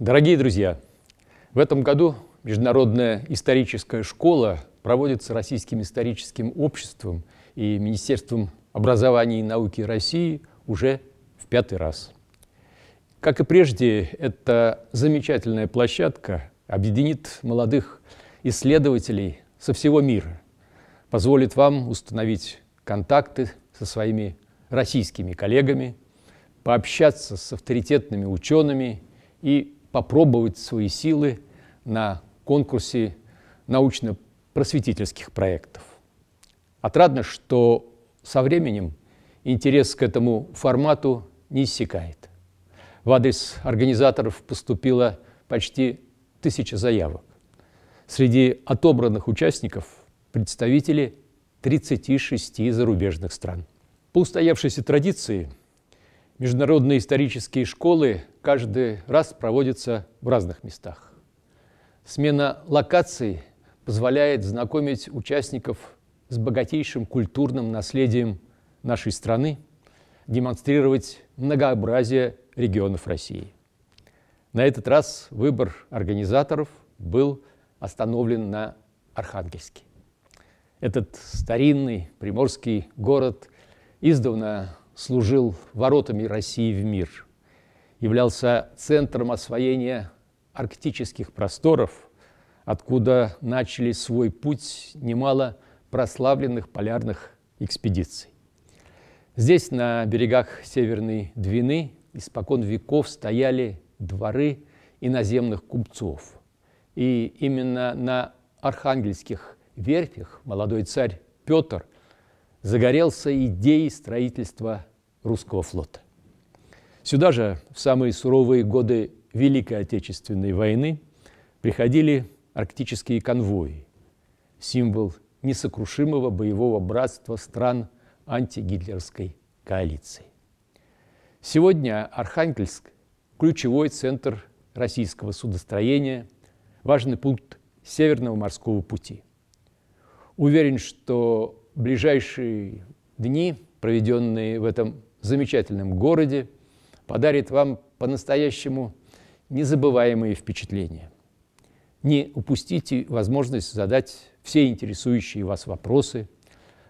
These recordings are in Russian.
Дорогие друзья, в этом году Международная историческая школа проводится Российским историческим обществом и Министерством образования и науки России уже в пятый раз. Как и прежде, эта замечательная площадка объединит молодых исследователей со всего мира, позволит вам установить контакты со своими российскими коллегами, пообщаться с авторитетными учеными и попробовать свои силы на конкурсе научно-просветительских проектов. Отрадно, что со временем интерес к этому формату не иссякает. В адрес организаторов поступило почти тысяча заявок. Среди отобранных участников представители 36 зарубежных стран. По устоявшейся традиции – Международные исторические школы каждый раз проводятся в разных местах. Смена локаций позволяет знакомить участников с богатейшим культурным наследием нашей страны, демонстрировать многообразие регионов России. На этот раз выбор организаторов был остановлен на Архангельске. Этот старинный приморский город издавна служил воротами России в мир, являлся центром освоения арктических просторов, откуда начали свой путь немало прославленных полярных экспедиций. Здесь, на берегах Северной Двины, испокон веков стояли дворы иноземных купцов. И именно на архангельских верфях молодой царь Петр – загорелся идеей строительства русского флота. Сюда же в самые суровые годы Великой Отечественной войны приходили арктические конвои, символ несокрушимого боевого братства стран антигитлерской коалиции. Сегодня Архангельск – ключевой центр российского судостроения, важный пункт Северного морского пути. Уверен, что ближайшие дни, проведенные в этом замечательном городе, подарит вам по-настоящему незабываемые впечатления. Не упустите возможность задать все интересующие вас вопросы,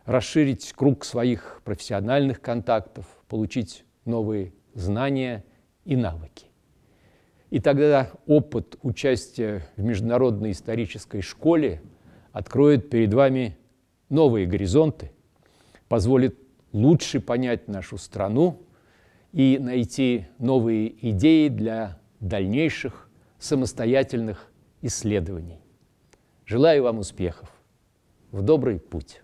расширить круг своих профессиональных контактов, получить новые знания и навыки. И тогда опыт участия в международной исторической школе откроет перед вами новые горизонты, позволит лучше понять нашу страну и найти новые идеи для дальнейших самостоятельных исследований. Желаю вам успехов! В добрый путь!